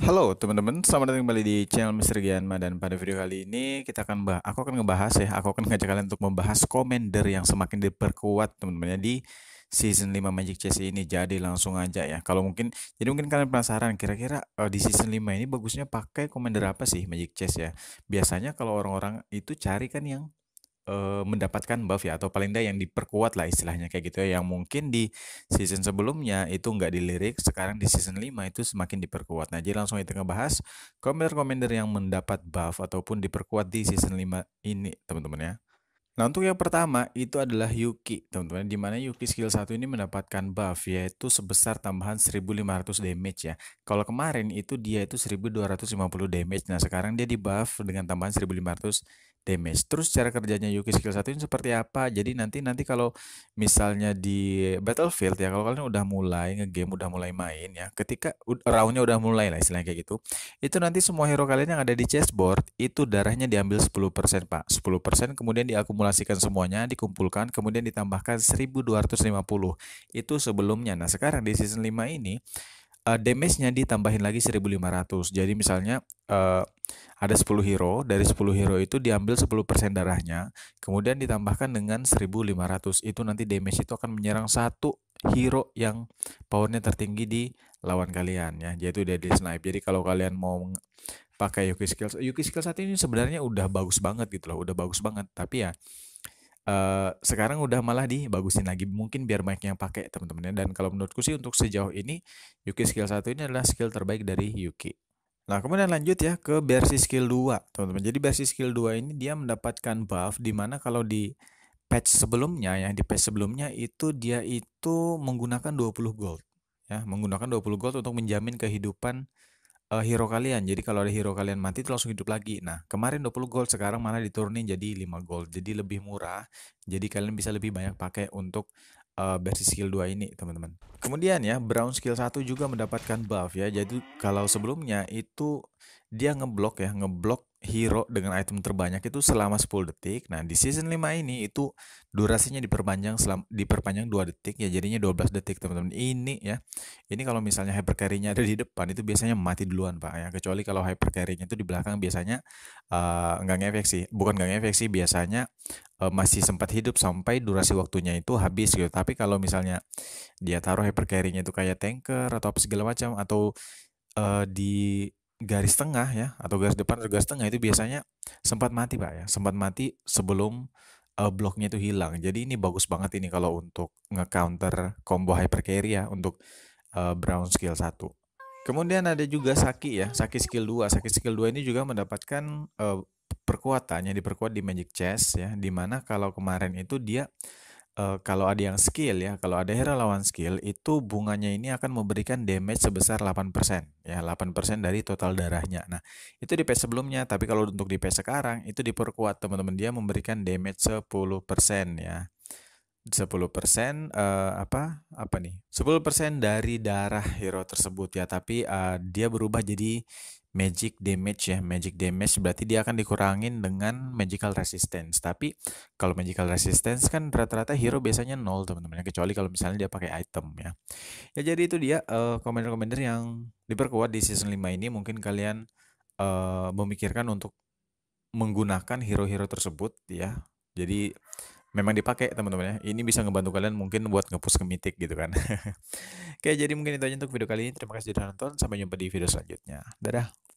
Halo teman-teman, selamat datang kembali di channel Mister Gianma dan pada video kali ini kita akan bah aku akan ngebahas ya, aku akan ngajak kalian untuk membahas Commander yang semakin diperkuat teman-teman ya di season 5 Magic Chess ini. Jadi langsung aja ya. Kalau mungkin jadi mungkin kalian penasaran kira-kira uh, di season 5 ini bagusnya pakai Commander apa sih Magic Chess ya? Biasanya kalau orang-orang itu cari kan yang uh, mendapatkan buff ya atau paling tidak yang diperkuat lah istilahnya kayak gitu ya yang mungkin di season sebelumnya itu nggak dilirik sekarang di season 5 itu semakin diperkuat nah jadi langsung kita ngebahas commander-commander yang mendapat buff ataupun diperkuat di season 5 ini teman-teman ya Nah untuk yang pertama itu adalah Yuki teman-teman dimana Yuki skill 1 ini mendapatkan buff yaitu sebesar tambahan 1500 damage ya Kalau kemarin itu dia itu 1250 damage nah sekarang dia di buff dengan tambahan 1500 damage. Terus cara kerjanya Yuki skill satu ini seperti apa? Jadi nanti nanti kalau misalnya di Battlefield ya kalau kalian udah mulai ngegame udah mulai main ya, ketika roundnya udah mulai lah istilahnya kayak gitu. Itu nanti semua hero kalian yang ada di chessboard itu darahnya diambil 10%, Pak. 10% kemudian diakumulasikan semuanya, dikumpulkan kemudian ditambahkan 1250. Itu sebelumnya. Nah, sekarang di season 5 ini uh, damage-nya ditambahin lagi 1500. Jadi misalnya uh, ada 10 hero, dari 10 hero itu diambil 10% darahnya, kemudian ditambahkan dengan 1500. Itu nanti damage itu akan menyerang satu hero yang powernya tertinggi di lawan kalian ya, yaitu Deadly Snipe. Jadi kalau kalian mau pakai Yuki Skills, Yuki Skills saat ini sebenarnya udah bagus banget gitu loh, udah bagus banget, tapi ya Uh, sekarang udah malah dibagusin lagi mungkin biar banyak yang pakai teman-temannya dan kalau menurutku sih untuk sejauh ini Yuki skill satu ini adalah skill terbaik dari Yuki Nah, kemudian lanjut ya ke versi skill 2, teman-teman. Jadi versi skill 2 ini dia mendapatkan buff di mana kalau di patch sebelumnya ya, di patch sebelumnya itu dia itu menggunakan 20 gold ya, menggunakan 20 gold untuk menjamin kehidupan uh, hero kalian. Jadi kalau ada hero kalian mati itu langsung hidup lagi. Nah, kemarin 20 gold, sekarang malah diturunin jadi 5 gold. Jadi lebih murah. Jadi kalian bisa lebih banyak pakai untuk uh, versi skill 2 ini teman-teman. Kemudian ya Brown skill 1 juga mendapatkan buff ya. Jadi kalau sebelumnya itu dia ngeblok ya, ngeblok hero dengan item terbanyak itu selama 10 detik. Nah, di season 5 ini itu durasinya diperpanjang selam, diperpanjang 2 detik ya jadinya 12 detik, teman-teman. Ini ya. Ini kalau misalnya hyper carry-nya ada di depan itu biasanya mati duluan, Pak ya. Kecuali kalau hyper carry-nya itu di belakang biasanya uh, eh, enggak ngefek sih. Bukan enggak ngefek sih, biasanya uh, masih sempat hidup sampai durasi waktunya itu habis gitu. Tapi kalau misalnya dia taruh hyper carry-nya itu kayak tanker atau apa segala macam atau uh, di garis tengah ya atau garis depan atau garis tengah itu biasanya sempat mati pak ya sempat mati sebelum uh, bloknya itu hilang jadi ini bagus banget ini kalau untuk ngecounter combo hyper carry ya untuk uh, brown skill 1 kemudian ada juga saki ya saki skill 2 saki skill 2 ini juga mendapatkan uh, perkuatannya diperkuat di magic chest ya dimana kalau kemarin itu dia Eh, kalau ada yang skill ya, kalau ada hero lawan skill itu bunganya ini akan memberikan damage sebesar 8% ya, 8% dari total darahnya. Nah, itu di patch sebelumnya, tapi kalau untuk di patch sekarang itu diperkuat teman-teman dia memberikan damage 10% ya. 10% persen uh, apa apa nih 10% dari darah hero tersebut ya tapi uh, dia berubah jadi magic damage ya magic damage berarti dia akan dikurangin dengan magical resistance tapi kalau magical resistance kan rata-rata hero biasanya nol teman-teman kecuali kalau misalnya dia pakai item ya ya jadi itu dia uh, eh, komentar commander yang diperkuat di season 5 ini mungkin kalian uh, memikirkan untuk menggunakan hero-hero tersebut ya jadi memang dipakai teman-teman ya. Ini bisa ngebantu kalian mungkin buat ngepush ke mitik gitu kan. Oke, jadi mungkin itu aja untuk video kali ini. Terima kasih sudah nonton. Sampai jumpa di video selanjutnya. Dadah.